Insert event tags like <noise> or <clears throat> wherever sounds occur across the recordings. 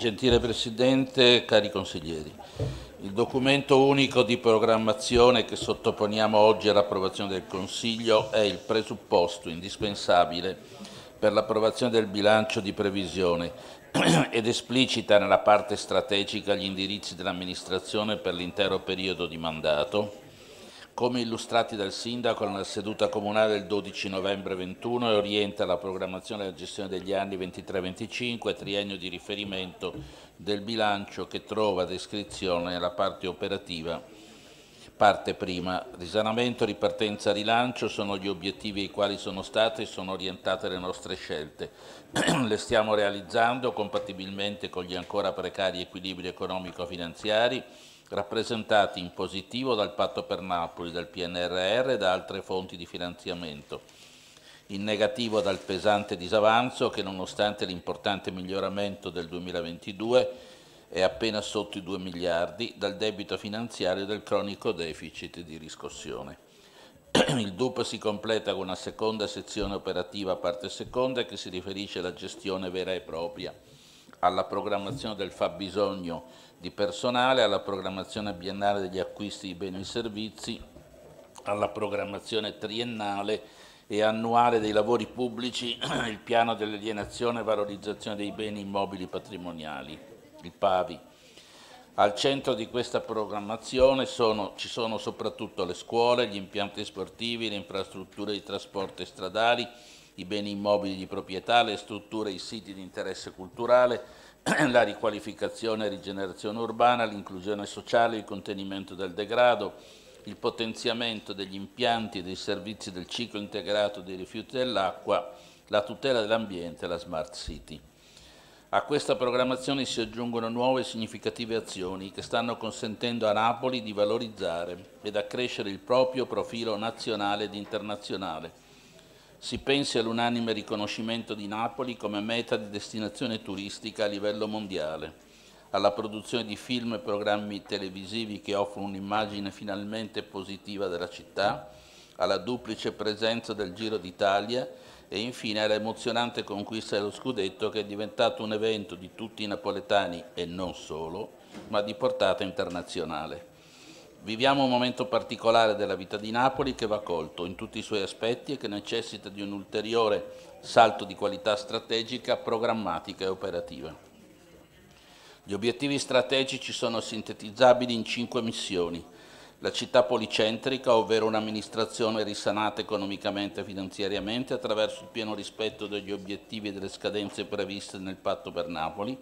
Gentile Presidente, cari consiglieri, il documento unico di programmazione che sottoponiamo oggi all'approvazione del Consiglio è il presupposto indispensabile per l'approvazione del bilancio di previsione <clears throat> ed esplicita nella parte strategica gli indirizzi dell'amministrazione per l'intero periodo di mandato come illustrati dal Sindaco nella seduta comunale del 12 novembre 21 e orienta la programmazione e la gestione degli anni 23-25, triennio di riferimento del bilancio che trova descrizione nella parte operativa. Parte prima, risanamento, ripartenza, rilancio sono gli obiettivi ai quali sono state e sono orientate le nostre scelte. <clears throat> le stiamo realizzando compatibilmente con gli ancora precari equilibri economico-finanziari rappresentati in positivo dal Patto per Napoli, dal PNRR e da altre fonti di finanziamento, in negativo dal pesante disavanzo che nonostante l'importante miglioramento del 2022 è appena sotto i 2 miliardi, dal debito finanziario e del cronico deficit di riscossione. <clears throat> Il DUP si completa con una seconda sezione operativa parte seconda che si riferisce alla gestione vera e propria, alla programmazione del fabbisogno di personale, alla programmazione biennale degli acquisti di beni e servizi, alla programmazione triennale e annuale dei lavori pubblici, <clears throat> il piano dell'alienazione e valorizzazione dei beni immobili patrimoniali, il PAVI. Al centro di questa programmazione sono, ci sono soprattutto le scuole, gli impianti sportivi, le infrastrutture di trasporto e stradali, i beni immobili di proprietà, le strutture e i siti di interesse culturale, <clears throat> la riqualificazione e rigenerazione urbana, l'inclusione sociale, il contenimento del degrado, il potenziamento degli impianti e dei servizi del ciclo integrato dei rifiuti dell'acqua, la tutela dell'ambiente e la smart city. A questa programmazione si aggiungono nuove e significative azioni che stanno consentendo a Napoli di valorizzare ed accrescere il proprio profilo nazionale ed internazionale si pensi all'unanime riconoscimento di Napoli come meta di destinazione turistica a livello mondiale, alla produzione di film e programmi televisivi che offrono un'immagine finalmente positiva della città, alla duplice presenza del Giro d'Italia e infine all'emozionante conquista dello scudetto che è diventato un evento di tutti i napoletani e non solo, ma di portata internazionale. Viviamo un momento particolare della vita di Napoli che va colto in tutti i suoi aspetti e che necessita di un ulteriore salto di qualità strategica, programmatica e operativa. Gli obiettivi strategici sono sintetizzabili in cinque missioni. La città policentrica, ovvero un'amministrazione risanata economicamente e finanziariamente attraverso il pieno rispetto degli obiettivi e delle scadenze previste nel patto per Napoli,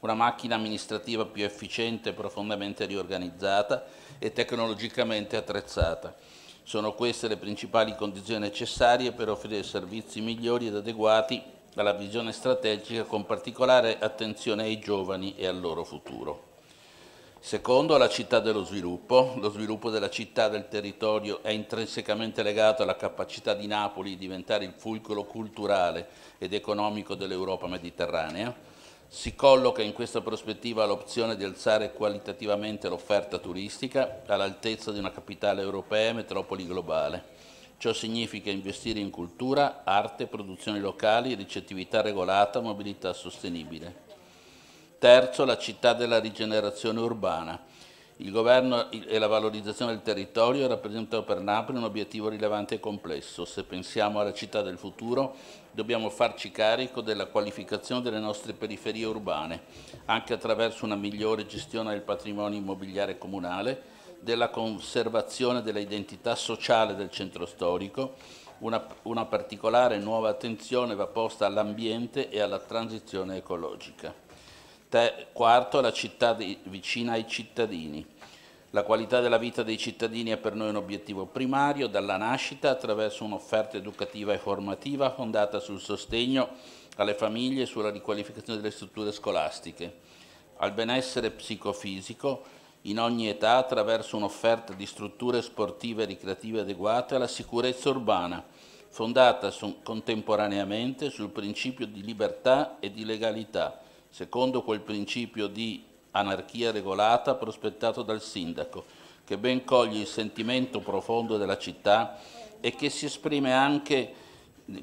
una macchina amministrativa più efficiente, profondamente riorganizzata e tecnologicamente attrezzata. Sono queste le principali condizioni necessarie per offrire servizi migliori ed adeguati alla visione strategica con particolare attenzione ai giovani e al loro futuro. Secondo, la città dello sviluppo. Lo sviluppo della città, del territorio è intrinsecamente legato alla capacità di Napoli di diventare il fulcro culturale ed economico dell'Europa mediterranea si colloca in questa prospettiva l'opzione di alzare qualitativamente l'offerta turistica all'altezza di una capitale europea e metropoli globale. Ciò significa investire in cultura, arte, produzioni locali, ricettività regolata, mobilità sostenibile. Terzo, la città della rigenerazione urbana. Il governo e la valorizzazione del territorio rappresentano per Napoli un obiettivo rilevante e complesso. Se pensiamo alla città del futuro, dobbiamo farci carico della qualificazione delle nostre periferie urbane, anche attraverso una migliore gestione del patrimonio immobiliare comunale, della conservazione dell'identità sociale del centro storico, una, una, particolare nuova attenzione va posta all'ambiente e alla transizione ecologica. Te, quarto, la città di, vicina ai cittadini. La qualità della vita dei cittadini è per noi un obiettivo primario dalla nascita attraverso un'offerta educativa e formativa fondata sul sostegno alle famiglie e sulla riqualificazione delle strutture scolastiche, al benessere psicofisico in ogni età attraverso un'offerta di strutture sportive e ricreative adeguate alla sicurezza urbana, fondata su, contemporaneamente sul principio di libertà e di legalità, secondo quel principio di anarchia regolata prospettato dal sindaco, che ben coglie il sentimento profondo della città e che si esprime anche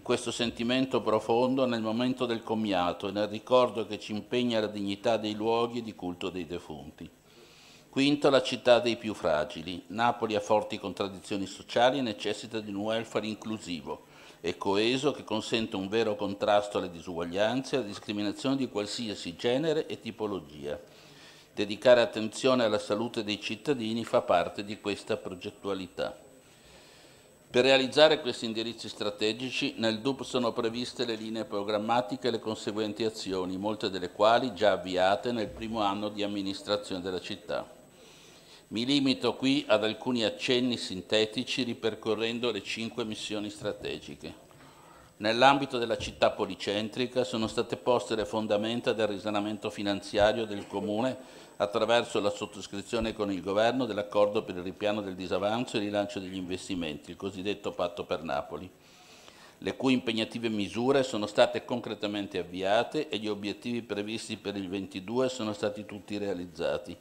questo sentimento profondo nel momento del commiato e nel ricordo che ci impegna la dignità dei luoghi di culto dei defunti. Quinto, la città dei più fragili. Napoli ha forti contraddizioni sociali e necessita di un welfare inclusivo e coeso che consente un vero contrasto alle disuguaglianze e alla discriminazione di qualsiasi genere e tipologia. Dedicare attenzione alla salute dei cittadini fa parte di questa progettualità. Per realizzare questi indirizzi strategici nel DUP sono previste le linee programmatiche e le conseguenti azioni, molte delle quali già avviate nel primo anno di amministrazione della città. Mi limito qui ad alcuni accenni sintetici ripercorrendo le cinque missioni strategiche. Nell'ambito della città policentrica sono state poste le fondamenta del risanamento finanziario del Comune attraverso la sottoscrizione con il Governo dell'accordo per il ripiano del disavanzo e il rilancio degli investimenti, il cosiddetto patto per Napoli, le cui impegnative misure sono state concretamente avviate e gli obiettivi previsti per il 22 sono stati tutti realizzati.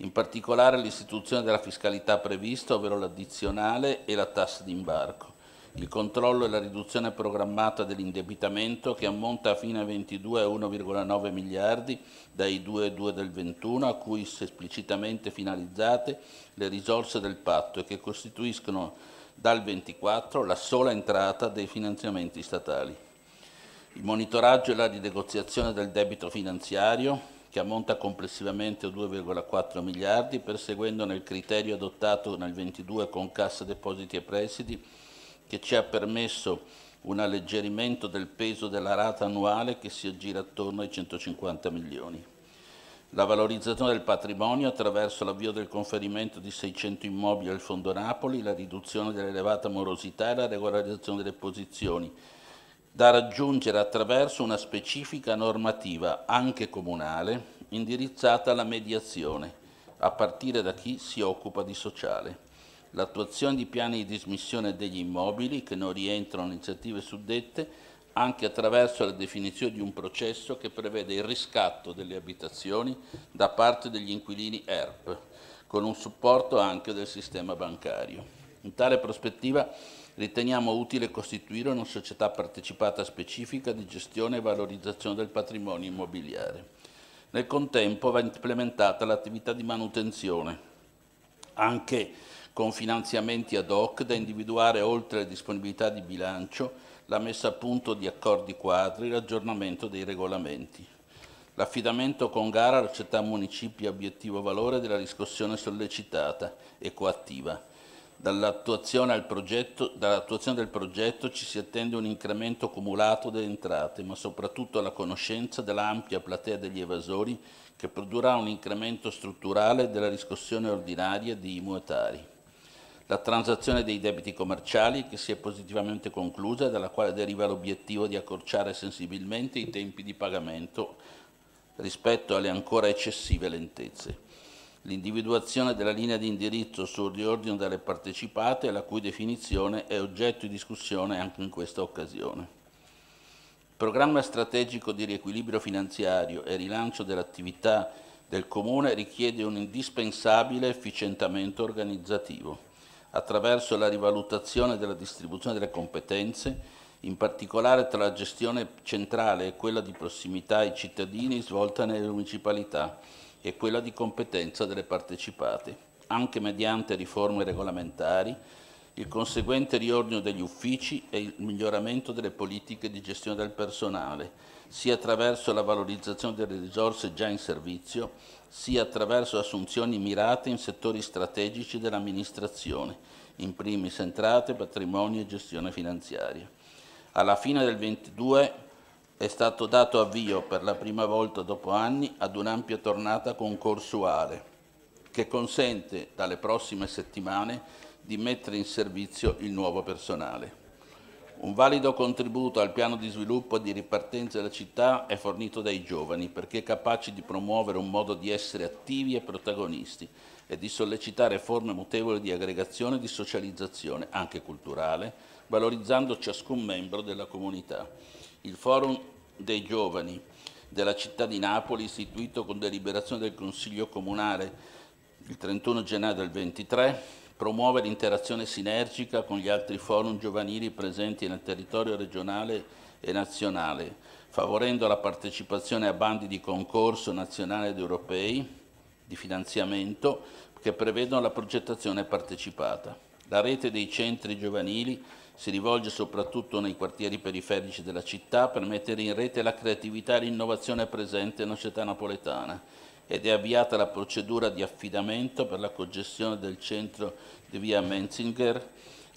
In particolare l'istituzione della fiscalità prevista, ovvero l'addizionale e la tassa d'imbarco il controllo e la riduzione programmata dell'indebitamento che ammonta a fine 22 a 1,9 miliardi dai 2,2 del 21 a cui si esplicitamente finalizzate le risorse del patto e che costituiscono dal 24 la sola entrata dei finanziamenti statali. Il monitoraggio e la rinegoziazione del debito finanziario che ammonta complessivamente a 2,4 miliardi perseguendo nel criterio adottato nel 22 con Cassa Depositi e Prestiti che ci ha permesso un alleggerimento del peso della rata annuale che si aggira attorno ai 150 milioni. La valorizzazione del patrimonio attraverso l'avvio del conferimento di 600 immobili al Fondo Napoli, la riduzione dell'elevata morosità e la regolarizzazione delle posizioni, da raggiungere attraverso una specifica normativa, anche comunale, indirizzata alla mediazione, a partire da chi si occupa di sociale l'attuazione di piani di dismissione degli immobili che non rientrano in iniziative suddette anche attraverso la definizione di un processo che prevede il riscatto delle abitazioni da parte degli inquilini ERP, con un supporto anche del sistema bancario. In tale prospettiva riteniamo utile costituire una società partecipata specifica di gestione e valorizzazione del patrimonio immobiliare. Nel contempo va implementata l'attività di manutenzione, anche con finanziamenti ad hoc da individuare oltre le disponibilità di bilancio, la messa a punto di accordi quadri, l'aggiornamento dei regolamenti. L'affidamento con gara alla città municipi è obiettivo valore della riscossione sollecitata e coattiva. Dall'attuazione, progetto, dall'attuazione del progetto ci si attende un incremento cumulato delle entrate, ma soprattutto la conoscenza dell'ampia platea degli evasori che produrrà un incremento strutturale della riscossione ordinaria di imuetari la transazione dei debiti commerciali che si è positivamente conclusa e dalla quale deriva l'obiettivo di accorciare sensibilmente i tempi di pagamento rispetto alle ancora eccessive lentezze. L'individuazione della linea di indirizzo sul riordino delle partecipate, la cui definizione è oggetto di discussione anche in questa occasione. Il programma strategico di riequilibrio finanziario e rilancio dell'attività del Comune richiede un indispensabile efficientamento organizzativo attraverso la rivalutazione della distribuzione delle competenze, in particolare tra la gestione centrale e quella di prossimità ai cittadini svolta nelle municipalità e quella di competenza delle partecipate, anche mediante riforme regolamentari, il conseguente riordino degli uffici e il miglioramento delle politiche di gestione del personale, sia attraverso la valorizzazione delle risorse già in servizio, sia attraverso assunzioni mirate in settori strategici dell'amministrazione, in primis entrate, patrimonio e gestione finanziaria. Alla fine del 22 è stato dato avvio per la prima volta dopo anni ad un'ampia tornata concorsuale che consente dalle prossime settimane di mettere in servizio il nuovo personale. Un valido contributo al piano di sviluppo e di ripartenza della città è fornito dai giovani perché capaci di promuovere un modo di essere attivi e protagonisti e di sollecitare forme mutevoli di aggregazione e di socializzazione, anche culturale, valorizzando ciascun membro della comunità. Il Forum dei Giovani della città di Napoli, istituito con deliberazione del Consiglio Comunale il 31 gennaio del 23, promuove l'interazione sinergica con gli altri forum giovanili presenti nel territorio regionale e nazionale, favorendo la partecipazione a bandi di concorso nazionale ed europei di finanziamento che prevedono la progettazione partecipata. La rete dei centri giovanili si rivolge soprattutto nei quartieri periferici della città per mettere in rete la creatività e l'innovazione presente nella società napoletana ed è avviata la procedura di affidamento per la concessione del centro di via Menzinger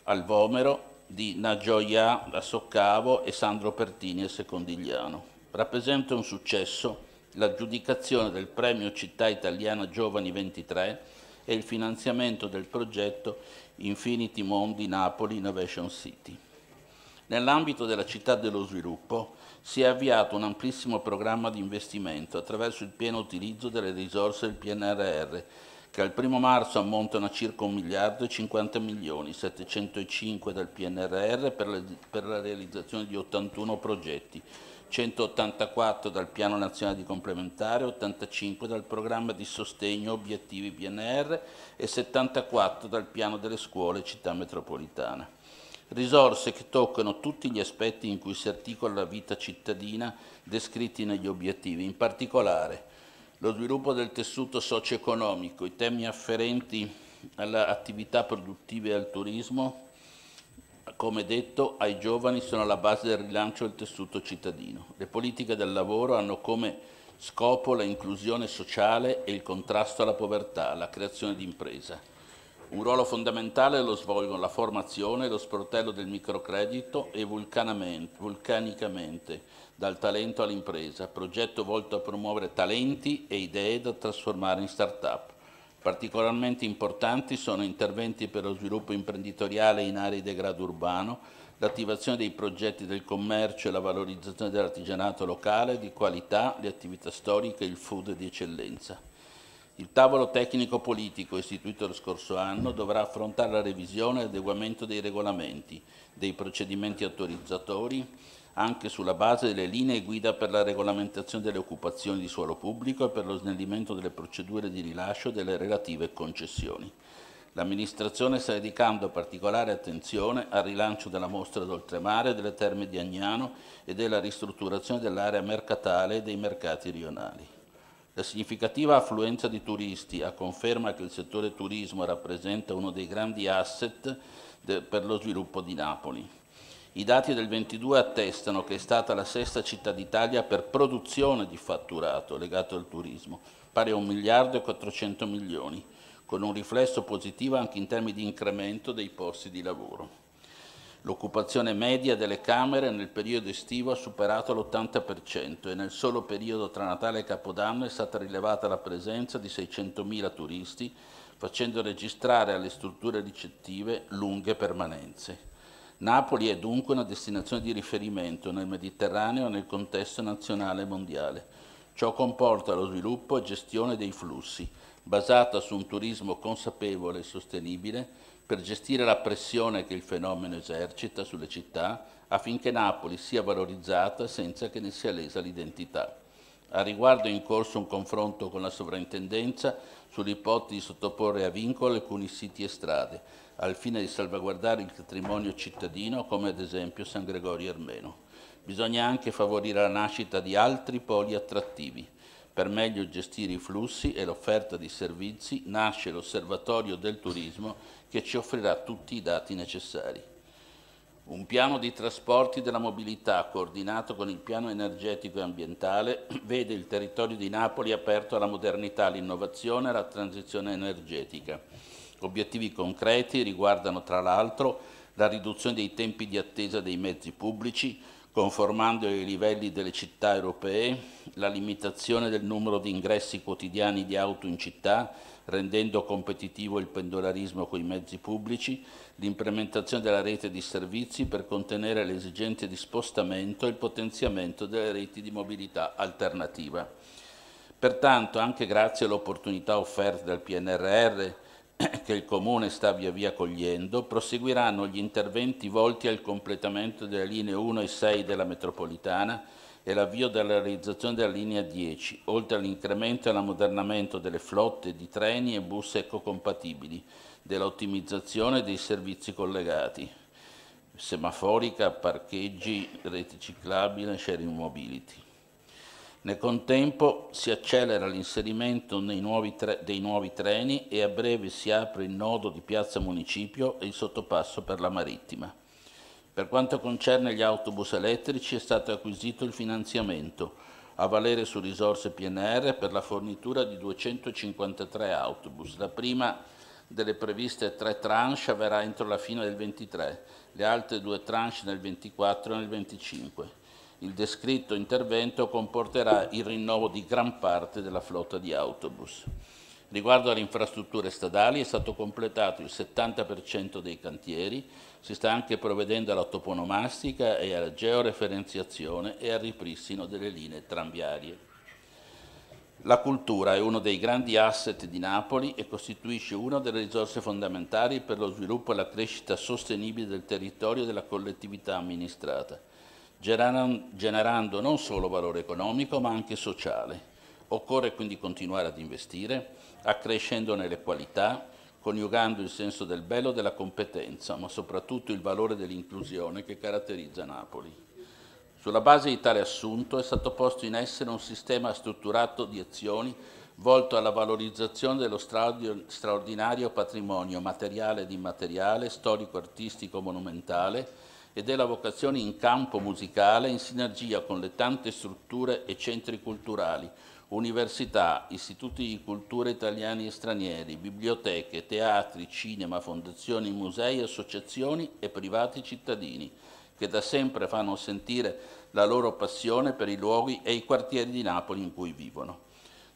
al Vomero di Nagioia a Soccavo e Sandro Pertini a Secondigliano. Rappresenta un successo l'aggiudicazione del premio Città Italiana Giovani 23 e il finanziamento del progetto Infinity Mondi Napoli Innovation City. Nell'ambito della città dello sviluppo, si è avviato un amplissimo programma di investimento attraverso il pieno utilizzo delle risorse del PNRR, che al 1 marzo ammontano a circa 1 miliardo e 50 milioni 705 dal PNRR per, le, per la realizzazione di 81 progetti, 184 dal Piano Nazionale di Complementare, 85 dal Programma di Sostegno Obiettivi PNR e 74 dal Piano delle Scuole Città Metropolitana risorse che toccano tutti gli aspetti in cui si articola la vita cittadina descritti negli obiettivi, in particolare lo sviluppo del tessuto socio-economico, i temi afferenti alle attività produttive e al turismo, come detto, ai giovani sono la base del rilancio del tessuto cittadino. Le politiche del lavoro hanno come scopo la inclusione sociale e il contrasto alla povertà, la creazione di impresa. Un ruolo fondamentale lo svolgono la formazione, lo sportello del microcredito e vulcanicamente, dal talento all'impresa, progetto volto a promuovere talenti e idee da trasformare in start-up. Particolarmente importanti sono interventi per lo sviluppo imprenditoriale in aree di degrado urbano, l'attivazione dei progetti del commercio e la valorizzazione dell'artigianato locale di qualità, le attività storiche e il food di eccellenza. Il tavolo tecnico politico istituito lo scorso anno dovrà affrontare la revisione e l'adeguamento dei regolamenti, dei procedimenti autorizzatori, anche sulla base delle linee guida per la regolamentazione delle occupazioni di suolo pubblico e per lo snellimento delle procedure di rilascio delle relative concessioni. L'amministrazione sta dedicando particolare attenzione al rilancio della mostra d'oltremare, delle terme di Agnano e della ristrutturazione dell'area mercatale e dei mercati rionali. La significativa affluenza di turisti, a conferma che il settore turismo rappresenta uno dei grandi asset de, per lo sviluppo di Napoli. I dati del 22 attestano che è stata la sesta città d'Italia per produzione di fatturato legato al turismo, pari a 1 miliardo e 400 milioni, con un riflesso positivo anche in termini di incremento dei posti di lavoro. L'occupazione media delle Camere nel periodo estivo ha superato l'80% e nel solo periodo tra Natale e Capodanno è stata rilevata la presenza di 600.000 turisti, facendo registrare alle strutture ricettive lunghe permanenze. Napoli è dunque una destinazione di riferimento nel Mediterraneo e nel contesto nazionale e mondiale. Ciò comporta lo sviluppo e gestione dei flussi, basata su un turismo consapevole e sostenibile, per gestire la pressione che il fenomeno esercita sulle città affinché Napoli sia valorizzata senza che ne sia lesa l'identità. A riguardo è in corso un confronto con la sovrintendenza sull'ipotesi di sottoporre a vincolo alcuni siti e strade, al fine di salvaguardare il patrimonio cittadino come ad esempio San Gregorio Armeno. Bisogna anche favorire la nascita di altri poli attrattivi. Per meglio gestire i flussi e l'offerta di servizi nasce l'Osservatorio del Turismo che ci offrirà tutti i dati necessari. Un piano di trasporti della mobilità coordinato con il piano energetico e ambientale <clears throat> vede il territorio di Napoli aperto alla modernità, all'innovazione e alla transizione energetica. Obiettivi concreti riguardano tra l'altro la riduzione dei tempi di attesa dei mezzi pubblici, conformando i livelli delle città europee, la limitazione del numero di ingressi quotidiani di auto in città, rendendo competitivo il pendolarismo con i mezzi pubblici, l'implementazione della rete di servizi per contenere le esigenze di spostamento e il potenziamento delle reti di mobilità alternativa. Pertanto, anche grazie all'opportunità offerta dal PNRR, <clears throat> che il Comune sta via via cogliendo, proseguiranno gli interventi volti al completamento delle linee 1 e 6 della metropolitana e l'avvio della realizzazione della linea 10, oltre all'incremento e all'ammodernamento delle flotte di treni e bus ecocompatibili, dell'ottimizzazione dei servizi collegati, semaforica, parcheggi, reti ciclabili, sharing mobility. Nel contempo si accelera l'inserimento dei nuovi treni e a breve si apre il nodo di Piazza Municipio e il sottopasso per la Marittima. Per quanto concerne gli autobus elettrici è stato acquisito il finanziamento a valere su risorse PNR per la fornitura di 253 autobus. La prima delle previste tre tranche avverrà entro la fine del 23, le altre due tranche nel 24 e nel 25. Il descritto intervento comporterà il rinnovo di gran parte della flotta di autobus. Riguardo alle infrastrutture stradali è stato completato il 70% dei cantieri si sta anche provvedendo alla toponomastica e alla georeferenziazione e al ripristino delle linee tranviarie. La cultura è uno dei grandi asset di Napoli e costituisce una delle risorse fondamentali per lo sviluppo e la crescita sostenibile del territorio e della collettività amministrata, generando non solo valore economico ma anche sociale. Occorre quindi continuare ad investire, accrescendone le qualità, coniugando il senso del bello e della competenza, ma soprattutto il valore dell'inclusione che caratterizza Napoli. Sulla base di tale assunto è stato posto in essere un sistema strutturato di azioni volto alla valorizzazione dello straordinario patrimonio materiale ed immateriale, storico-artistico monumentale e della vocazione in campo musicale in sinergia con le tante strutture e centri culturali, università, istituti di cultura italiani e stranieri, biblioteche, teatri, cinema, fondazioni, musei, associazioni e privati cittadini che da sempre fanno sentire la loro passione per i luoghi e i quartieri di Napoli in cui vivono.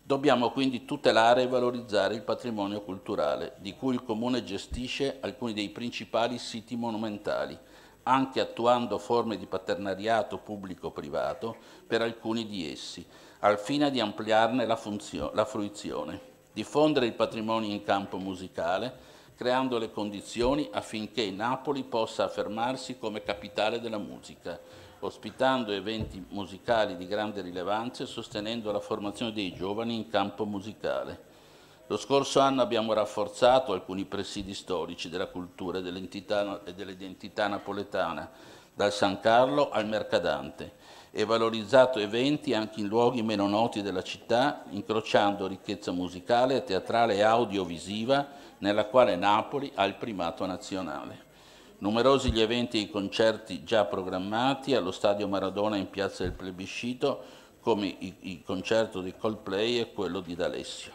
Dobbiamo quindi tutelare e valorizzare il patrimonio culturale, di cui il Comune gestisce alcuni dei principali siti monumentali, anche attuando forme di paternariato pubblico-privato per alcuni di essi, al fine di ampliarne la, la fruizione, diffondere il patrimonio in campo musicale, creando le condizioni affinché Napoli possa affermarsi come capitale della musica, ospitando eventi musicali di grande rilevanza e sostenendo la formazione dei giovani in campo musicale. Lo scorso anno abbiamo rafforzato alcuni presidi storici della cultura e dell'identità napoletana, dal San Carlo al Mercadante, e valorizzato eventi anche in luoghi meno noti della città, incrociando ricchezza musicale, teatrale e audiovisiva, nella quale Napoli ha il primato nazionale. Numerosi gli eventi e i concerti già programmati allo Stadio Maradona in Piazza del Plebiscito, come il concerto di Coldplay e quello di D'Alessio.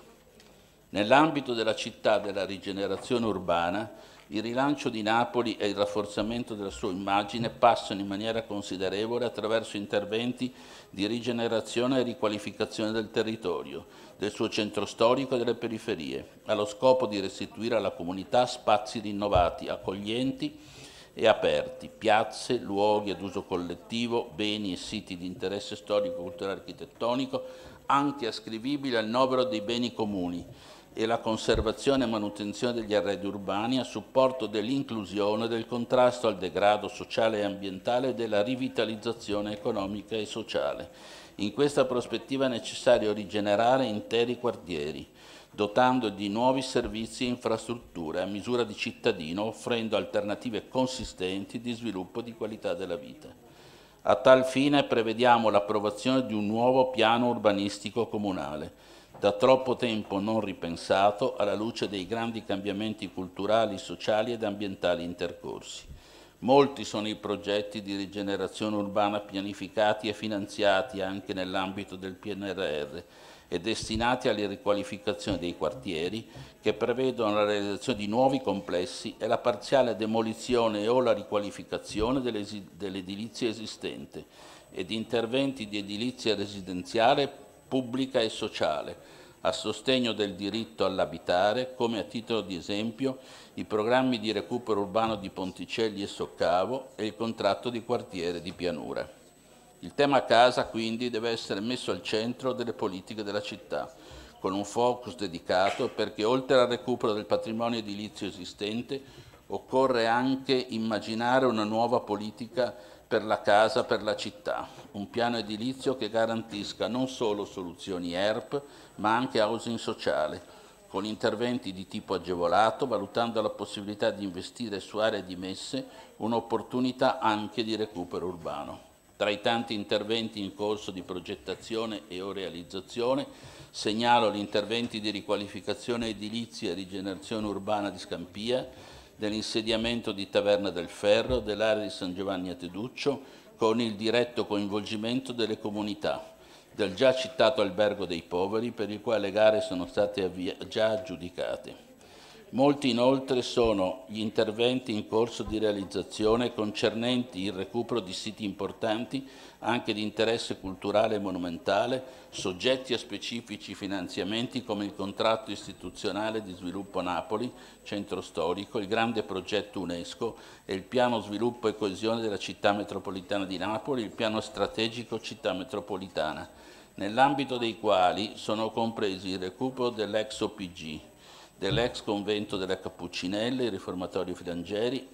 Nell'ambito della città della rigenerazione urbana, il rilancio di Napoli e il rafforzamento della sua immagine passano in maniera considerevole attraverso interventi di rigenerazione e riqualificazione del territorio, del suo centro storico e delle periferie, allo scopo di restituire alla comunità spazi rinnovati, accoglienti e aperti, piazze, luoghi ad uso collettivo, beni e siti di interesse storico, culturale e architettonico, anche ascrivibili al novero dei beni comuni, e la conservazione e manutenzione degli arredi urbani a supporto dell'inclusione, del contrasto al degrado sociale e ambientale e della rivitalizzazione economica e sociale. In questa prospettiva è necessario rigenerare interi quartieri, dotando di nuovi servizi e infrastrutture a misura di cittadino, offrendo alternative consistenti di sviluppo di qualità della vita. A tal fine prevediamo l'approvazione di un nuovo piano urbanistico comunale, da troppo tempo non ripensato alla luce dei grandi cambiamenti culturali, sociali ed ambientali intercorsi. Molti sono i progetti di rigenerazione urbana pianificati e finanziati anche nell'ambito del PNRR e destinati alla riqualificazione dei quartieri che prevedono la realizzazione di nuovi complessi e la parziale demolizione o la riqualificazione dell'edilizia esistente ed interventi di edilizia residenziale pubblica e sociale, a sostegno del diritto all'abitare, come a titolo di esempio i programmi di recupero urbano di Ponticelli e Soccavo e il contratto di quartiere di pianura. Il tema casa quindi deve essere messo al centro delle politiche della città, con un focus dedicato perché oltre al recupero del patrimonio edilizio esistente occorre anche immaginare una nuova politica per la casa, per la città, un piano edilizio che garantisca non solo soluzioni ERP ma anche housing sociale, con interventi di tipo agevolato, valutando la possibilità di investire su aree dimesse, un'opportunità anche di recupero urbano. Tra i tanti interventi in corso di progettazione e o realizzazione, segnalo gli interventi di riqualificazione edilizia e rigenerazione urbana di Scampia, dell'insediamento di Taverna del Ferro, dell'area di San Giovanni a Teduccio, con il diretto coinvolgimento delle comunità, del già citato albergo dei poveri, per il quale le gare sono state già aggiudicate. Molti inoltre sono gli interventi in corso di realizzazione concernenti il recupero di siti importanti anche di interesse culturale e monumentale, soggetti a specifici finanziamenti come il contratto istituzionale di sviluppo Napoli, centro storico, il grande progetto UNESCO e il piano sviluppo e coesione della città metropolitana di Napoli, il piano strategico città metropolitana, nell'ambito dei quali sono compresi il recupero dell'ex OPG, dell'ex convento della Cappuccinella, il riformatorio Filangieri,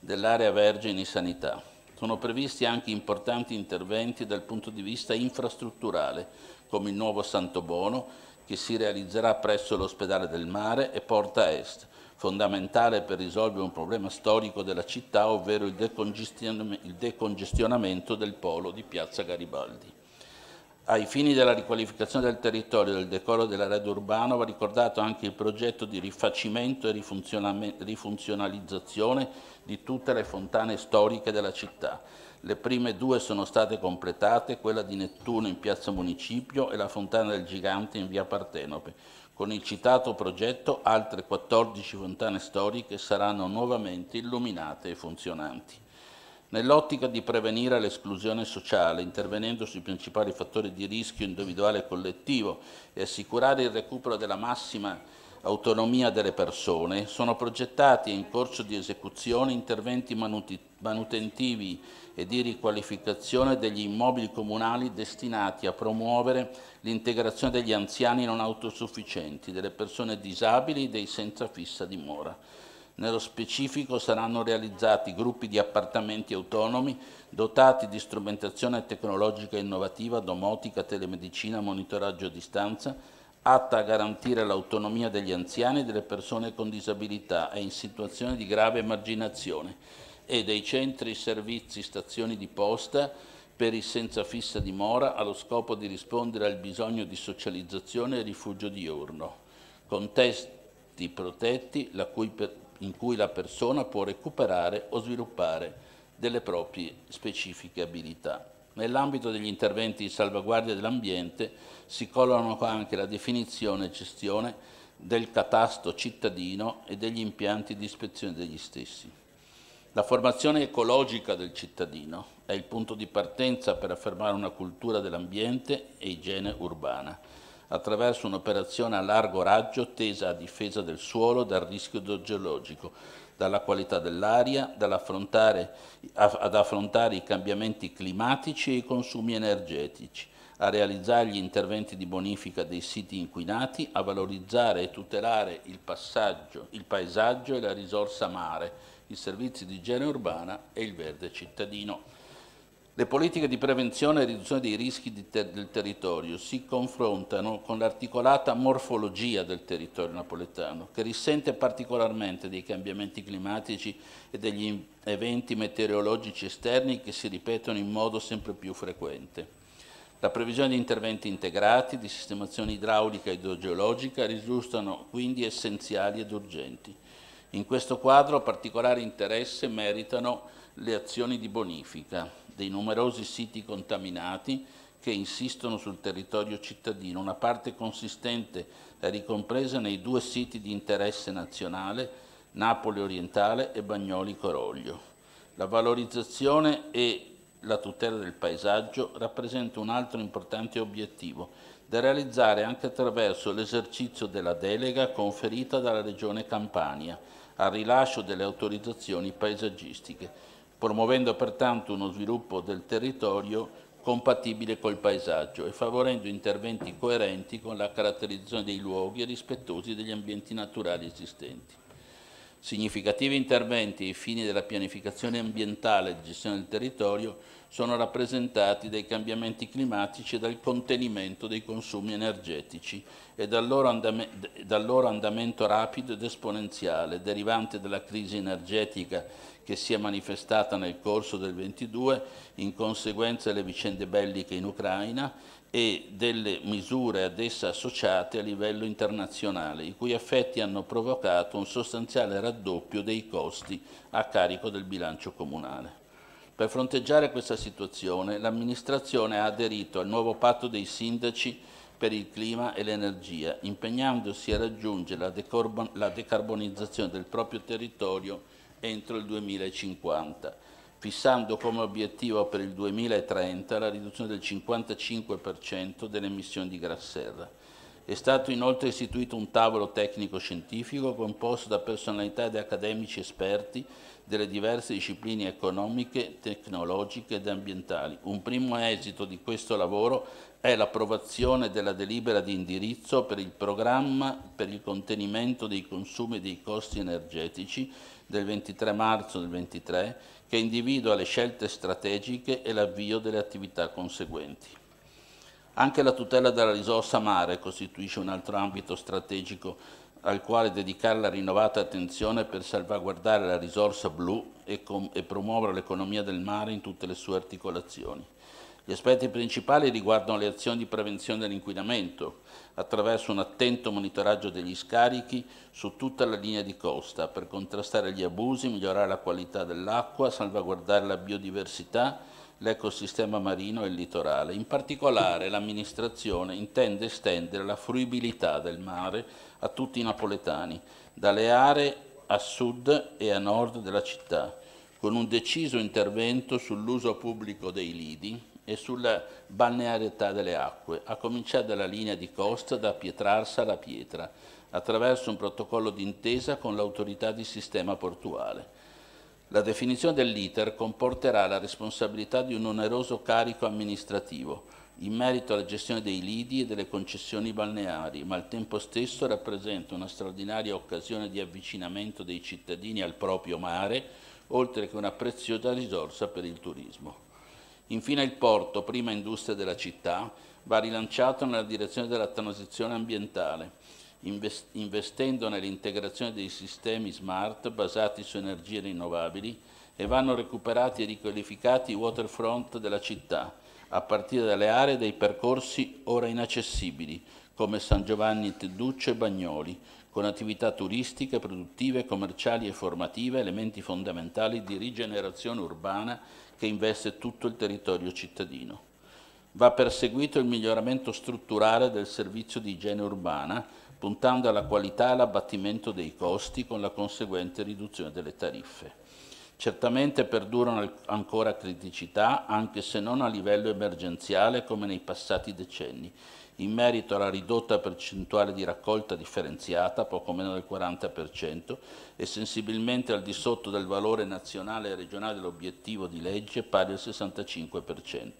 dell'area Vergini Sanità. Sono previsti anche importanti interventi dal punto di vista infrastrutturale, come il nuovo Santo Bono, che si realizzerà presso l'ospedale del mare e Porta Est, fondamentale per risolvere un problema storico della città, ovvero il decongestionamento del polo di Piazza Garibaldi. Ai fini della riqualificazione del territorio e del decoro dell'area rete urbana va ricordato anche il progetto di rifacimento e rifunzionalizzazione di tutte le fontane storiche della città. Le prime due sono state completate, quella di Nettuno in piazza Municipio e la fontana del Gigante in via Partenope. Con il citato progetto altre 14 fontane storiche saranno nuovamente illuminate e funzionanti. Nell'ottica di prevenire l'esclusione sociale, intervenendo sui principali fattori di rischio individuale e collettivo e assicurare il recupero della massima autonomia delle persone, sono progettati e in corso di esecuzione interventi manutentivi e di riqualificazione degli immobili comunali destinati a promuovere l'integrazione degli anziani non autosufficienti, delle persone disabili e dei senza fissa dimora. Nello specifico saranno realizzati gruppi di appartamenti autonomi dotati di strumentazione tecnologica innovativa, domotica, telemedicina, monitoraggio a distanza, atta a garantire l'autonomia degli anziani e delle persone con disabilità e in situazione di grave emarginazione e dei centri, servizi, stazioni di posta per i senza fissa dimora allo scopo di rispondere al bisogno di socializzazione e rifugio diurno, contesti protetti la cui per in cui la persona può recuperare o sviluppare delle proprie specifiche abilità. Nell'ambito degli interventi di salvaguardia dell'ambiente si collono anche la definizione e gestione del catasto cittadino e degli impianti di ispezione degli stessi. La formazione ecologica del cittadino è il punto di partenza per affermare una cultura dell'ambiente e igiene urbana attraverso un'operazione a largo raggio tesa a difesa del suolo dal rischio geologico, dalla qualità dell'aria, ad affrontare i cambiamenti climatici e i consumi energetici a realizzare gli interventi di bonifica dei siti inquinati, a valorizzare e tutelare il, il paesaggio e la risorsa mare, i servizi di igiene urbana e il verde cittadino. Le politiche di prevenzione e riduzione dei rischi ter del territorio si confrontano con l'articolata morfologia del territorio napoletano, che risente particolarmente dei cambiamenti climatici e degli eventi meteorologici esterni che si ripetono in modo sempre più frequente. La previsione di interventi integrati, di sistemazione idraulica e idrogeologica risultano quindi essenziali ed urgenti. In questo quadro particolare interesse meritano le azioni di bonifica, dei numerosi siti contaminati che insistono sul territorio cittadino, una parte consistente è ricompresa nei due siti di interesse nazionale, Napoli Orientale e Bagnoli Coroglio. La valorizzazione e la tutela del paesaggio rappresenta un altro importante obiettivo da realizzare anche attraverso l'esercizio della delega conferita dalla Regione Campania al rilascio delle autorizzazioni paesaggistiche promuovendo pertanto uno sviluppo del territorio compatibile col paesaggio e favorendo interventi coerenti con la caratterizzazione dei luoghi e rispettosi degli ambienti naturali esistenti. Significativi interventi ai fini della pianificazione ambientale e gestione del territorio sono rappresentati dai cambiamenti climatici e dal contenimento dei consumi energetici e dal loro, andamento, dal loro andamento rapido ed esponenziale derivante dalla crisi energetica che si è manifestata nel corso del 22 in conseguenza delle vicende belliche in Ucraina e delle misure ad essa associate a livello internazionale, i cui effetti hanno provocato un sostanziale raddoppio dei costi a carico del bilancio comunale. Per fronteggiare questa situazione, l'amministrazione ha aderito al nuovo patto dei sindaci per il clima e l'energia, impegnandosi a raggiungere la, decarbonizzazione del proprio territorio entro il 2050, fissando come obiettivo per il 2030 la riduzione del 55% delle emissioni di gas serra. È stato inoltre istituito un tavolo tecnico-scientifico composto da personalità ed accademici esperti delle diverse discipline economiche, tecnologiche ed ambientali. Un primo esito di questo lavoro è l'approvazione della delibera di indirizzo per il programma per il contenimento dei consumi e dei costi energetici del 23 marzo del 23 che individua le scelte strategiche e l'avvio delle attività conseguenti. Anche la tutela della risorsa mare costituisce un altro ambito strategico al quale dedicare la rinnovata attenzione per salvaguardare la risorsa blu e, e promuovere l'economia del mare in tutte le sue articolazioni. Gli aspetti principali riguardano le azioni di prevenzione dell'inquinamento, attraverso un attento monitoraggio degli scarichi su tutta la linea di costa, per contrastare gli abusi, migliorare la qualità dell'acqua, salvaguardare la biodiversità, l'ecosistema marino e il litorale. In particolare l'amministrazione intende estendere la fruibilità del mare a tutti i napoletani, dalle aree a sud e a nord della città, con un deciso intervento sull'uso pubblico dei lidi e sulla balnearietà delle acque, a cominciare dalla linea di costa da Pietrarsa alla Pietra, attraverso un protocollo d'intesa con l'autorità di sistema portuale. La definizione dell'iter comporterà la responsabilità di un oneroso carico amministrativo in merito alla gestione dei lidi e delle concessioni balneari, ma al tempo stesso rappresenta una straordinaria occasione di avvicinamento dei cittadini al proprio mare, oltre che una preziosa risorsa per il turismo. Infine il porto, prima industria della città, va rilanciato nella direzione della transizione ambientale, investendo nell'integrazione dei sistemi smart basati su energie rinnovabili e vanno recuperati e riqualificati i waterfront della città, a partire dalle aree dei percorsi ora inaccessibili, come San Giovanni Teduccio e Bagnoli, con attività turistiche, produttive, commerciali e formative, elementi fondamentali di rigenerazione urbana che investe tutto il territorio cittadino. Va perseguito il miglioramento strutturale del servizio di igiene urbana, puntando alla qualità e all'abbattimento dei costi con la conseguente riduzione delle tariffe. Certamente perdurano ancora criticità, anche se non a livello emergenziale come nei passati decenni, in merito alla ridotta percentuale di raccolta differenziata, poco meno del 40%, e sensibilmente al di sotto del valore nazionale e regionale dell'obiettivo di legge, pari al 65%.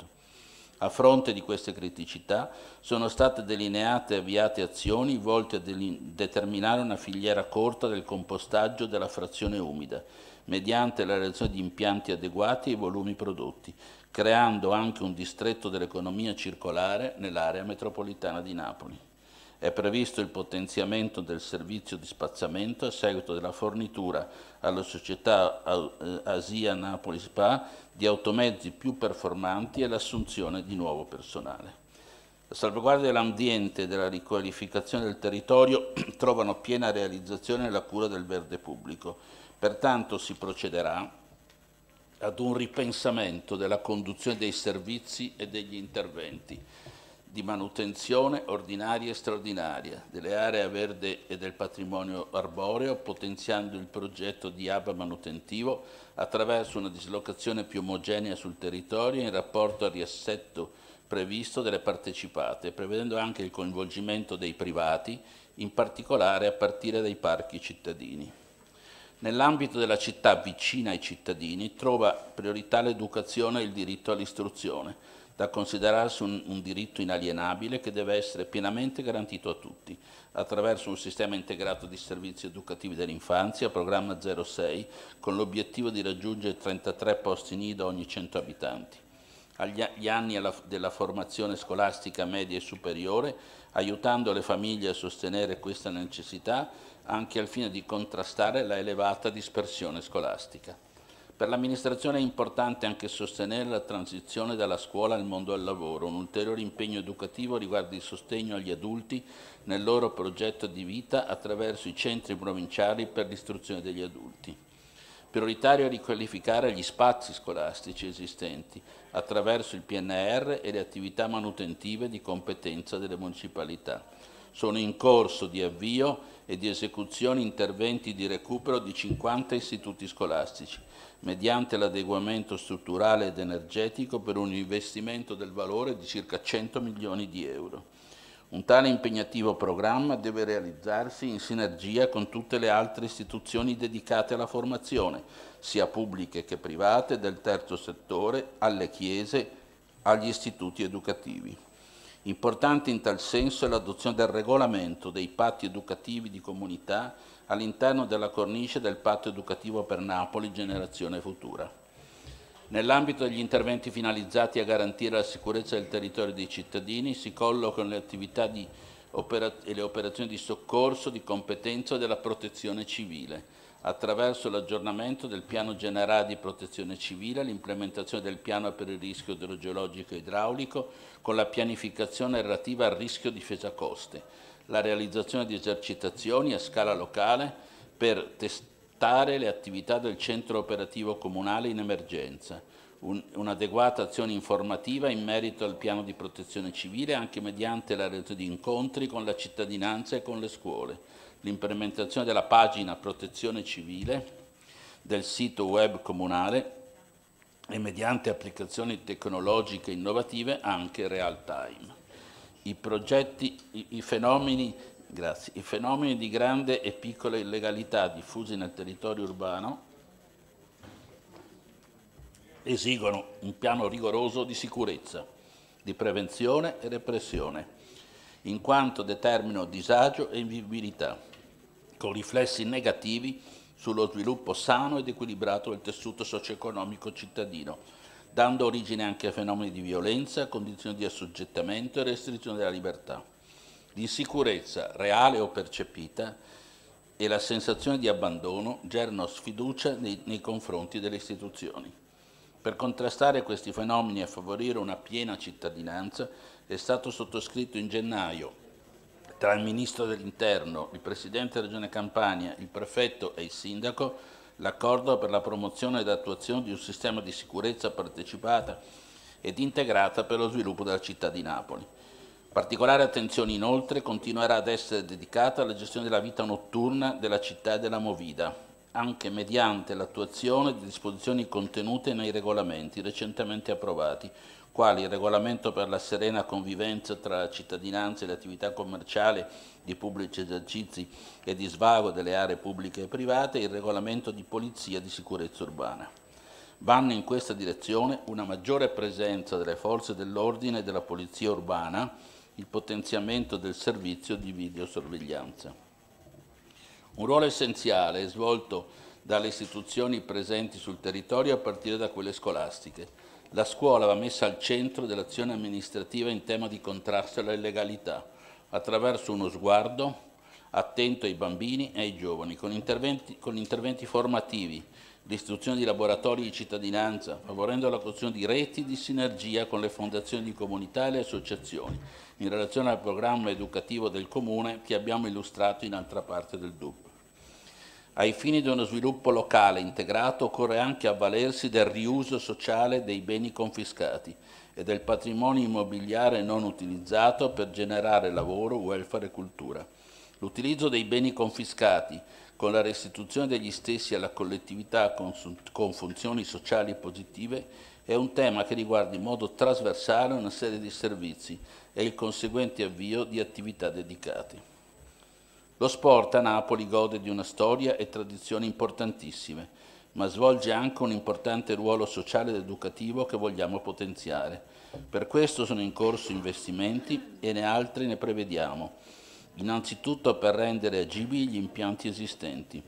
A fronte di queste criticità sono state delineate e avviate azioni volte a determinare una filiera corta del compostaggio della frazione umida, mediante la realizzazione di impianti adeguati ai volumi prodotti, creando anche un distretto dell'economia circolare nell'area metropolitana di Napoli. È previsto il potenziamento del servizio di spazzamento a seguito della fornitura alla società eh, Asia Napoli Spa di automezzi più performanti e l'assunzione di nuovo personale. La salvaguardia dell'ambiente e della riqualificazione del territorio <clears throat> trovano piena realizzazione nella cura del verde pubblico. Pertanto si procederà ad un ripensamento della conduzione dei servizi e degli interventi di manutenzione ordinaria e straordinaria delle aree verde e del patrimonio arboreo, potenziando il progetto di hub manutentivo attraverso una dislocazione più omogenea sul territorio in rapporto al riassetto previsto delle partecipate, prevedendo anche il coinvolgimento dei privati, in particolare a partire dai parchi cittadini. Nell'ambito della città vicina ai cittadini trova priorità l'educazione e il diritto all'istruzione, da considerarsi un, un, diritto inalienabile che deve essere pienamente garantito a tutti, attraverso un sistema integrato di servizi educativi dell'infanzia, programma 06, con l'obiettivo di raggiungere 33 posti nido ogni 100 abitanti. Agli anni della formazione scolastica media e superiore, aiutando le famiglie a sostenere questa necessità, anche al fine di contrastare la elevata dispersione scolastica. Per l'amministrazione è importante anche sostenere la transizione dalla scuola al mondo del lavoro. Un ulteriore impegno educativo riguarda il sostegno agli adulti nel loro progetto di vita attraverso i centri provinciali per l'istruzione degli adulti. Prioritario è riqualificare gli spazi scolastici esistenti attraverso il PNR e le attività manutentive di competenza delle municipalità sono in corso di avvio e di esecuzione interventi di recupero di 50 istituti scolastici, mediante l'adeguamento strutturale ed energetico per un investimento del valore di circa 100 milioni di euro. Un tale impegnativo programma deve realizzarsi in sinergia con tutte le altre istituzioni dedicate alla formazione, sia pubbliche che private, del terzo settore, alle chiese, agli istituti educativi. Importante in tal senso è l'adozione del regolamento dei patti educativi di comunità all'interno della cornice del patto educativo per Napoli Generazione Futura. Nell'ambito degli interventi finalizzati a garantire la sicurezza del territorio dei cittadini si collocano le attività di e le operazioni di soccorso, di competenza della protezione civile, attraverso l'aggiornamento del piano generale di protezione civile, l'implementazione del piano per il rischio idrogeologico e idraulico con la pianificazione relativa al rischio difesa coste, la realizzazione di esercitazioni a scala locale per testare le attività del centro operativo comunale in emergenza, un'adeguata azione informativa in merito al piano di protezione civile anche mediante la rete di incontri con la cittadinanza e con le scuole, l'implementazione della pagina protezione civile del sito web comunale e mediante applicazioni tecnologiche innovative anche real time. I progetti, i, i, fenomeni, grazie, i fenomeni di grande e piccola illegalità diffusi nel territorio urbano esigono un piano rigoroso di sicurezza, di prevenzione e repressione, in quanto determinano disagio e invivibilità con riflessi negativi sullo sviluppo sano ed equilibrato del tessuto socio-economico cittadino, dando origine anche a fenomeni di violenza, condizioni di assoggettamento e restrizione della libertà. L'insicurezza, reale o percepita, e la sensazione di abbandono generano sfiducia nei, nei confronti delle istituzioni. Per contrastare questi fenomeni e favorire una piena cittadinanza è stato sottoscritto in gennaio tra il Ministro dell'Interno, il Presidente della Regione Campania, il Prefetto e il Sindaco, l'accordo per la promozione ed attuazione di un sistema di sicurezza partecipata ed integrata per lo sviluppo della città di Napoli. Particolare attenzione inoltre continuerà ad essere dedicata alla gestione della vita notturna della città e della Movida, anche mediante l'attuazione di disposizioni contenute nei regolamenti recentemente approvati, quali il regolamento per la serena convivenza tra cittadinanza e le attività commerciali di pubblici esercizi e di svago delle aree pubbliche e private e il regolamento di polizia di sicurezza urbana. Vanno in questa direzione una maggiore presenza delle forze dell'ordine e della polizia urbana, il potenziamento del servizio di videosorveglianza. Un ruolo essenziale è svolto dalle istituzioni presenti sul territorio a partire da quelle scolastiche la scuola va messa al centro dell'azione amministrativa in tema di contrasto alla illegalità, attraverso uno sguardo attento ai bambini e ai giovani, con interventi, con interventi formativi, l'istituzione di laboratori di cittadinanza, favorendo la costruzione di reti di sinergia con le fondazioni di comunità e le associazioni, in relazione al programma educativo del Comune che abbiamo illustrato in altra parte del DUP. Ai fini di uno sviluppo locale integrato occorre anche avvalersi del riuso sociale dei beni confiscati e del patrimonio immobiliare non utilizzato per generare lavoro, welfare e cultura. L'utilizzo dei beni confiscati con la restituzione degli stessi alla collettività con, funzioni sociali positive è un tema che riguarda in modo trasversale una serie di servizi e il conseguente avvio di attività dedicate. Lo sport a Napoli gode di una storia e tradizioni importantissime, ma svolge anche un importante ruolo sociale ed educativo che vogliamo potenziare. Per questo sono in corso investimenti e ne altri ne prevediamo, innanzitutto per rendere agibili gli impianti esistenti.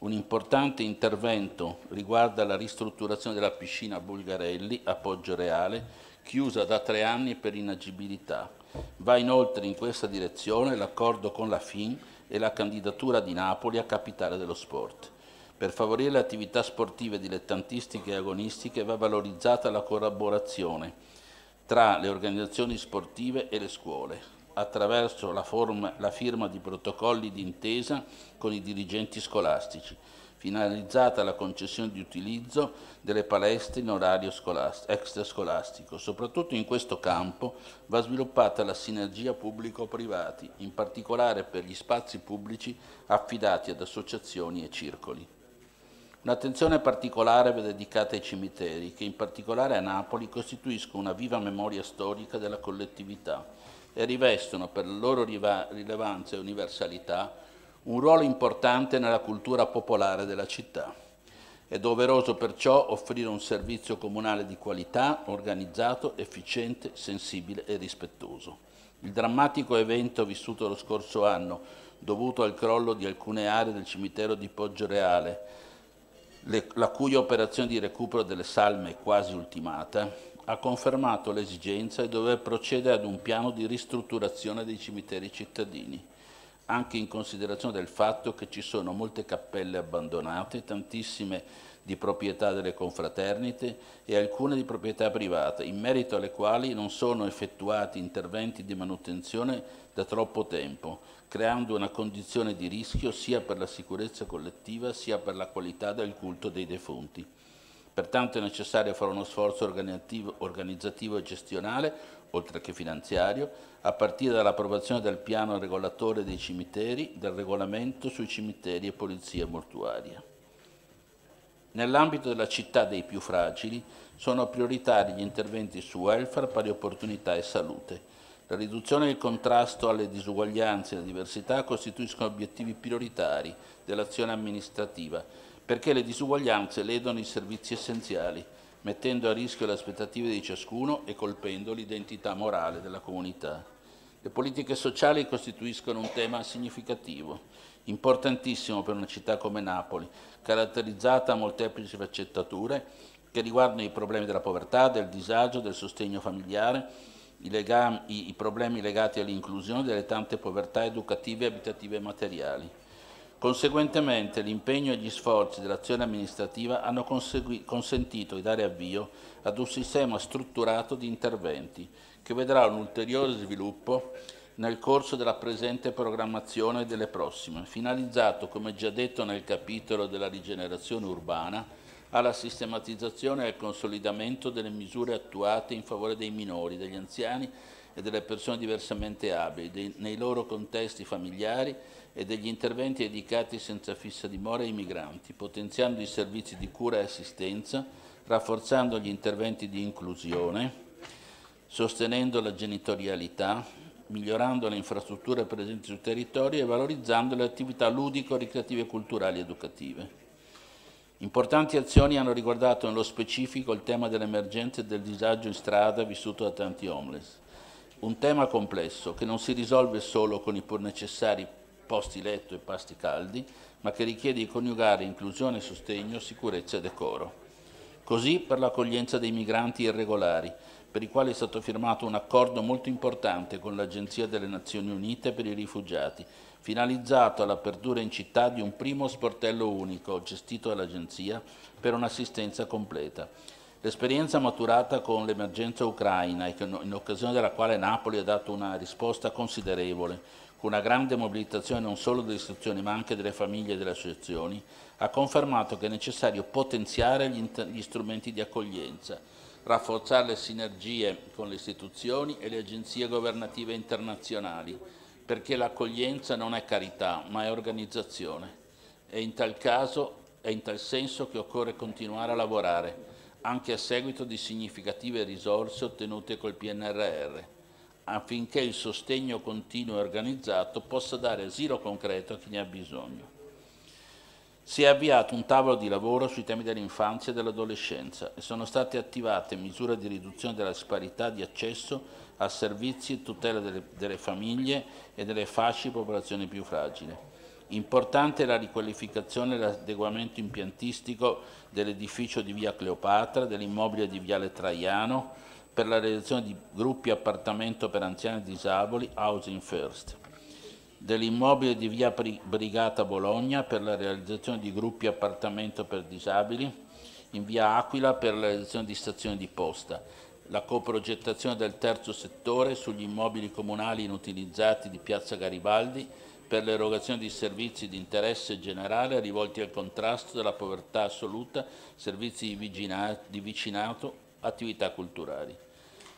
Un importante intervento riguarda la ristrutturazione della piscina Bulgarelli a Poggio Reale, chiusa da tre anni per inagibilità. Va inoltre in questa direzione l'accordo con la FIN e la candidatura di Napoli a capitale dello sport. Per favorire le attività sportive dilettantistiche e agonistiche va valorizzata la collaborazione tra le organizzazioni sportive e le scuole, attraverso la, forma, la firma di protocolli d'intesa con i dirigenti scolastici, finalizzata alla concessione di utilizzo delle palestre in orario extrascolastico. Soprattutto in questo campo va sviluppata la sinergia pubblico-privati, in particolare per gli spazi pubblici affidati ad associazioni e circoli. Un'attenzione particolare va dedicata ai cimiteri, che in particolare a Napoli costituiscono una viva memoria storica della collettività e rivestono per la loro rilevanza e universalità un ruolo importante nella cultura popolare della città. È doveroso perciò offrire un servizio comunale di qualità, organizzato, efficiente, sensibile e rispettoso. Il drammatico evento vissuto lo scorso anno, dovuto al crollo di alcune aree del cimitero di Poggio Reale, le, la cui operazione di recupero delle salme è quasi ultimata, ha confermato l'esigenza di dover procedere ad un piano di ristrutturazione dei cimiteri cittadini anche in considerazione del fatto che ci sono molte cappelle abbandonate, tantissime di proprietà delle confraternite e alcune di proprietà privata, in merito alle quali non sono effettuati interventi di manutenzione da troppo tempo, creando una condizione di rischio sia per la sicurezza collettiva sia per la qualità del culto dei defunti. Pertanto è necessario fare uno sforzo organizzativo e gestionale oltre che finanziario, a partire dall'approvazione del piano regolatore dei cimiteri, del regolamento sui cimiteri e polizia mortuaria. Nell'ambito della città dei più fragili sono prioritari gli interventi su welfare, pari opportunità e salute. La riduzione e il contrasto alle disuguaglianze e alla diversità costituiscono obiettivi prioritari dell'azione amministrativa, perché le disuguaglianze ledono i servizi essenziali mettendo a rischio le aspettative di ciascuno e colpendo l'identità morale della comunità. Le politiche sociali costituiscono un tema significativo, importantissimo per una città come Napoli, caratterizzata da molteplici faccettature che riguardano i problemi della povertà, del disagio, del sostegno familiare, i, legami, i problemi legati all'inclusione delle tante povertà educative, abitative e materiali. Conseguentemente l'impegno e gli sforzi dell'azione amministrativa hanno consentito di dare avvio ad un sistema strutturato di interventi che vedrà un ulteriore sviluppo nel corso della presente programmazione e delle prossime, finalizzato, come già detto nel capitolo della rigenerazione urbana, alla sistematizzazione e al consolidamento delle misure attuate in favore dei minori, degli anziani e delle persone diversamente abili nei loro contesti familiari e degli interventi dedicati senza fissa dimora ai migranti, potenziando i servizi di cura e assistenza, rafforzando gli interventi di inclusione, sostenendo la genitorialità, migliorando le infrastrutture presenti sul territorio e valorizzando le attività ludico-ricreative, culturali ed educative. Importanti azioni hanno riguardato nello specifico il tema dell'emergenza e del disagio in strada vissuto da tanti homeless un tema complesso che non si risolve solo con i pur necessari posti letto e pasti caldi, ma che richiede di coniugare inclusione, sostegno, sicurezza e decoro. Così per l'accoglienza dei migranti irregolari, per i quali è stato firmato un accordo molto importante con l'Agenzia delle Nazioni Unite per i rifugiati, finalizzato all'apertura in città di un primo sportello unico gestito dall'Agenzia per un'assistenza completa L'esperienza maturata con l'emergenza ucraina in occasione della quale Napoli ha dato una risposta considerevole, con una grande mobilitazione non solo delle istituzioni ma anche delle famiglie e delle associazioni, ha confermato che è necessario potenziare gli, gli strumenti di accoglienza, rafforzare le sinergie con le istituzioni e le agenzie governative internazionali, perché l'accoglienza non è carità, ma è organizzazione. E in tal caso, è in tal senso che occorre continuare a lavorare anche a seguito di significative risorse ottenute col PNRR, affinché il sostegno continuo e organizzato possa dare asilo concreto a chi ne ha bisogno. Si è avviato un tavolo di lavoro sui temi dell'infanzia e dell'adolescenza e sono state attivate misure di riduzione della disparità di accesso a servizi e tutela delle, delle famiglie e delle fasce di popolazione più fragile. Importante la riqualificazione e l'adeguamento impiantistico dell'edificio di via Cleopatra, dell'immobile di viale Traiano, per la realizzazione di gruppi appartamento per anziani e disabili Housing First, dell'immobile di via Brigata Bologna per la realizzazione di gruppi appartamento per disabili in via Aquila per la realizzazione di stazioni di posta, la coprogettazione del terzo settore sugli immobili comunali inutilizzati di piazza Garibaldi per l'erogazione di servizi di interesse generale rivolti al contrasto della povertà assoluta, servizi di vicinato, attività culturali.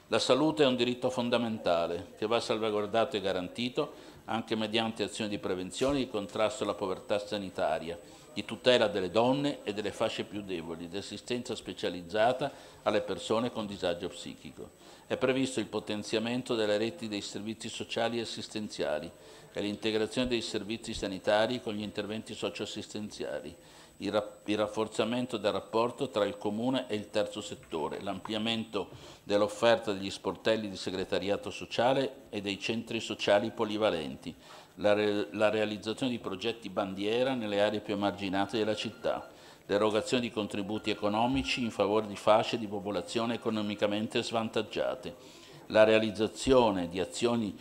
La salute è un diritto fondamentale che va salvaguardato e garantito anche mediante azioni di prevenzione e di contrasto alla povertà sanitaria, di tutela delle donne e delle fasce più deboli, di assistenza specializzata alle persone con disagio psichico. È previsto il potenziamento delle reti dei servizi sociali e assistenziali, è l'integrazione dei servizi sanitari con gli interventi socioassistenziali, il, rafforzamento del rapporto tra il Comune e il terzo settore, l'ampliamento dell'offerta degli sportelli di segretariato sociale e dei centri sociali polivalenti, la, re la realizzazione di progetti bandiera nelle aree più emarginate della città, l'erogazione di contributi economici in favore di fasce di popolazione economicamente svantaggiate, la realizzazione di azioni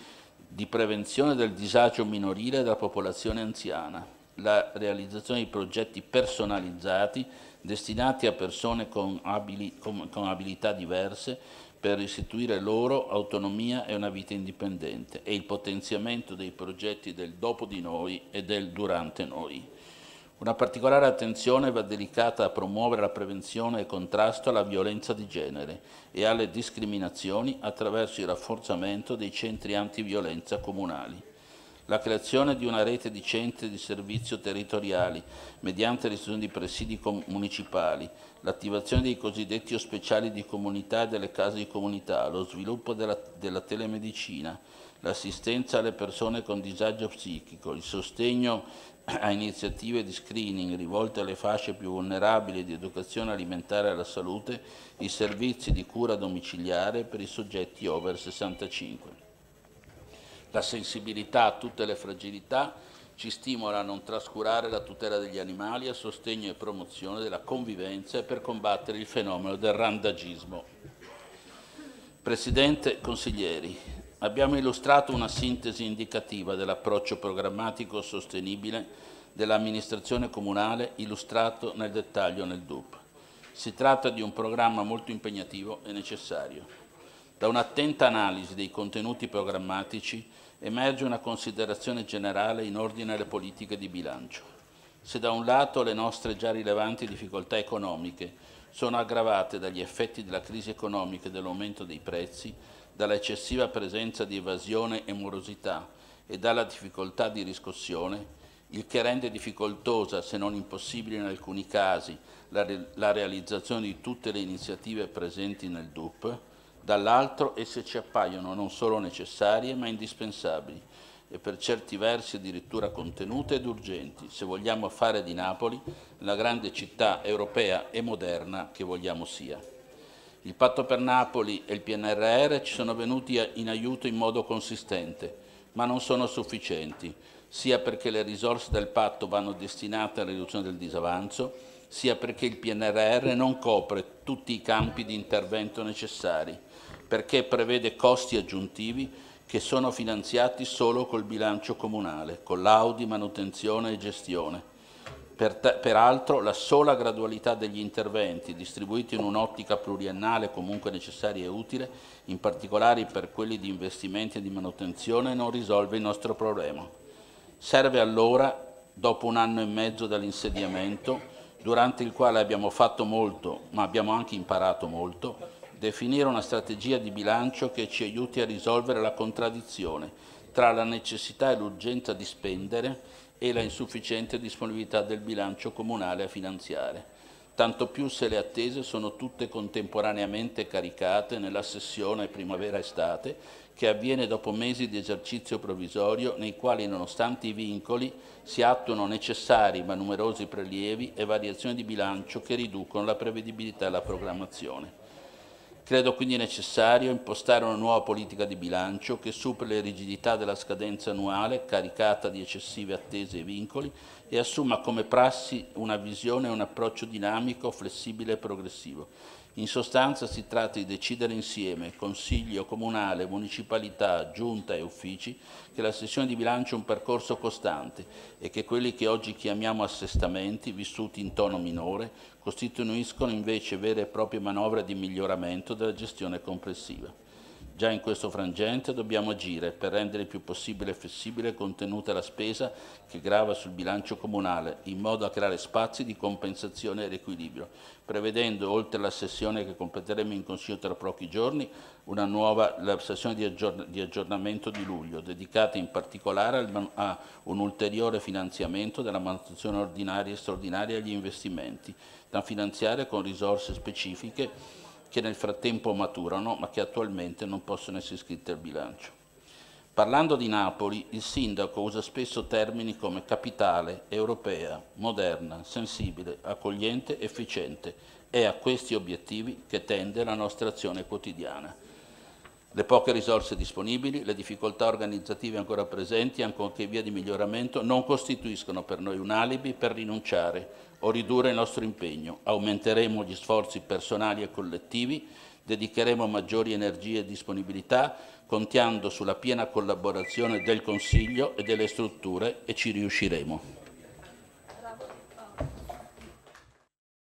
di prevenzione del disagio minorile della popolazione anziana, la realizzazione di progetti personalizzati destinati a persone con, abili, con, con abilità diverse per restituire loro autonomia e una vita indipendente e il potenziamento dei progetti del dopo di noi e del durante noi. Una particolare attenzione va dedicata a promuovere la prevenzione e contrasto alla violenza di genere e alle discriminazioni attraverso il rafforzamento dei centri antiviolenza comunali. La creazione di una rete di centri di servizio territoriali mediante l'istituzione di presidi municipali, l'attivazione dei cosiddetti ospeciali di comunità e delle case di comunità, lo sviluppo della, della telemedicina, l'assistenza alle persone con disagio psichico, il sostegno a iniziative di screening rivolte alle fasce più vulnerabili di educazione alimentare alla salute, i servizi di cura domiciliare per i soggetti over 65. La sensibilità a tutte le fragilità ci stimola a non trascurare la tutela degli animali a sostegno e promozione della convivenza per combattere il fenomeno del randagismo. Presidente, consiglieri, abbiamo illustrato una sintesi indicativa dell'approccio programmatico sostenibile dell'amministrazione comunale illustrato nel dettaglio nel DUP. Si tratta di un programma molto impegnativo e necessario. Da un'attenta analisi dei contenuti programmatici emerge una considerazione generale in ordine alle politiche di bilancio. Se da un lato le nostre già rilevanti difficoltà economiche sono aggravate dagli effetti della crisi economica e dell'aumento dei prezzi, dall'eccessiva presenza di evasione e morosità e dalla difficoltà di riscossione, il che rende difficoltosa, se non impossibile in alcuni casi, la, re la realizzazione di tutte le iniziative presenti nel DUP, dall'altro esse ci appaiono non solo necessarie ma indispensabili e per certi versi addirittura contenute ed urgenti, se vogliamo fare di Napoli la grande città europea e moderna che vogliamo sia. Il patto per Napoli e il PNRR ci sono venuti in aiuto in modo consistente, ma non sono sufficienti, sia perché le risorse del patto vanno destinate alla riduzione del disavanzo, sia perché il PNRR non copre tutti i campi di intervento necessari, perché prevede costi aggiuntivi che sono finanziati solo col bilancio comunale, con l'audi, manutenzione e gestione peraltro la sola gradualità degli interventi, distribuiti in un'ottica pluriannale comunque necessaria e utile, in particolare per quelli di investimenti e di manutenzione, non risolve il nostro problema. Serve allora, dopo un anno e mezzo dall'insediamento, durante il quale abbiamo fatto molto, ma abbiamo anche imparato molto, definire una strategia di bilancio che ci aiuti a risolvere la contraddizione tra la necessità e l'urgenza di spendere e la insufficiente disponibilità del bilancio comunale a finanziare. Tanto più se le attese sono tutte contemporaneamente caricate nella sessione primavera-estate che avviene dopo mesi di esercizio provvisorio nei quali nonostante i vincoli si attuano necessari ma numerosi prelievi e variazioni di bilancio che riducono la prevedibilità e la programmazione. Credo quindi necessario impostare una nuova politica di bilancio che superi le rigidità della scadenza annuale caricata di eccessive attese e vincoli e assuma come prassi una visione e un approccio dinamico, flessibile e progressivo in sostanza si tratta di decidere insieme, Consiglio Comunale, Municipalità, Giunta e Uffici, che la sessione di bilancio è un percorso costante e che quelli che oggi chiamiamo assestamenti, vissuti in tono minore, costituiscono invece vere e proprie manovre di miglioramento della gestione complessiva. Già in questo frangente dobbiamo agire per rendere il più possibile flessibile e contenuta la spesa che grava sul bilancio comunale, in modo a creare spazi di compensazione e riequilibrio, prevedendo, oltre alla sessione che completeremo in Consiglio tra pochi giorni, una nuova sessione di, aggiorn di, aggiornamento di luglio, dedicata in particolare a un ulteriore finanziamento della manutenzione ordinaria e straordinaria agli investimenti, da finanziare con risorse specifiche che nel frattempo maturano ma che attualmente non possono essere iscritte al bilancio. Parlando di Napoli, il sindaco usa spesso termini come capitale, europea, moderna, sensibile, accogliente, efficiente. È a questi obiettivi che tende la nostra azione quotidiana. Le poche risorse disponibili, le difficoltà organizzative ancora presenti, ancorché in via di miglioramento, non costituiscono per noi un alibi per rinunciare o ridurre il nostro impegno. Aumenteremo gli sforzi personali e collettivi, dedicheremo maggiori energie e disponibilità, contando sulla piena collaborazione del Consiglio e delle strutture e ci riusciremo.